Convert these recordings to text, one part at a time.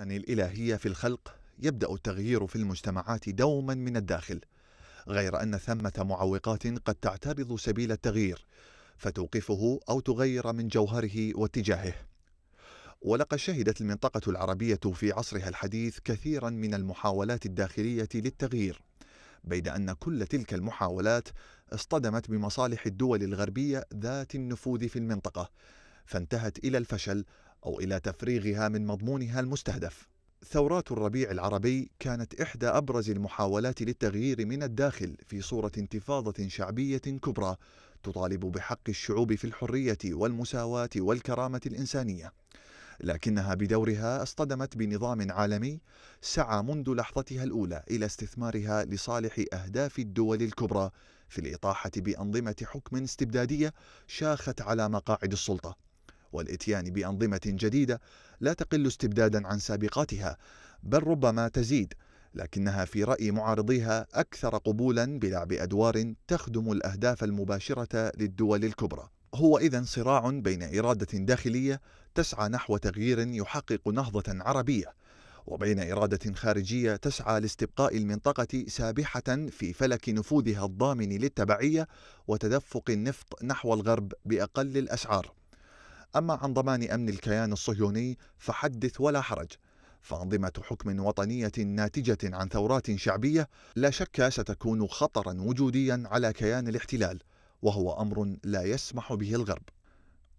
الإلهية في الخلق يبدأ التغيير في المجتمعات دوما من الداخل غير أن ثمة معوقات قد تعترض سبيل التغيير فتوقفه أو تغير من جوهره واتجاهه ولقد شهدت المنطقة العربية في عصرها الحديث كثيرا من المحاولات الداخلية للتغيير بيد أن كل تلك المحاولات اصطدمت بمصالح الدول الغربية ذات النفوذ في المنطقة فانتهت إلى الفشل أو إلى تفريغها من مضمونها المستهدف. ثورات الربيع العربي كانت إحدى أبرز المحاولات للتغيير من الداخل في صورة انتفاضة شعبية كبرى تطالب بحق الشعوب في الحرية والمساواة والكرامة الإنسانية. لكنها بدورها اصطدمت بنظام عالمي سعى منذ لحظتها الاولى الى استثمارها لصالح اهداف الدول الكبرى في الاطاحه بانظمه حكم استبداديه شاخت على مقاعد السلطه والاتيان بانظمه جديده لا تقل استبدادا عن سابقاتها بل ربما تزيد لكنها في راي معارضيها اكثر قبولا بلعب ادوار تخدم الاهداف المباشره للدول الكبرى هو اذا صراع بين اراده داخليه تسعى نحو تغيير يحقق نهضه عربيه وبين إرادة خارجية تسعى لاستبقاء المنطقة سابحة في فلك نفوذها الضامن للتبعية وتدفق النفط نحو الغرب بأقل الأسعار أما عن ضمان أمن الكيان الصهيوني فحدث ولا حرج فأنظمة حكم وطنية ناتجة عن ثورات شعبية لا شك ستكون خطرا وجوديا على كيان الاحتلال وهو أمر لا يسمح به الغرب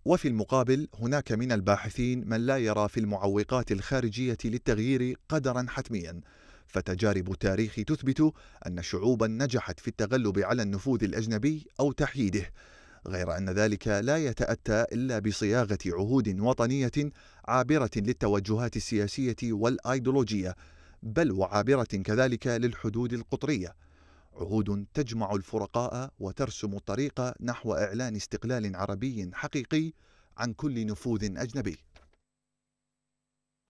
وفي المقابل هناك من الباحثين من لا يرى في المعوقات الخارجية للتغيير قدرا حتميا فتجارب التاريخ تثبت أن شعوبا نجحت في التغلب على النفوذ الأجنبي أو تحييده غير أن ذلك لا يتأتى إلا بصياغة عهود وطنية عابرة للتوجهات السياسية والأيديولوجية بل وعابرة كذلك للحدود القطرية عهود تجمع الفرقاء وترسم الطريق نحو إعلان استقلال عربي حقيقي عن كل نفوذ أجنبي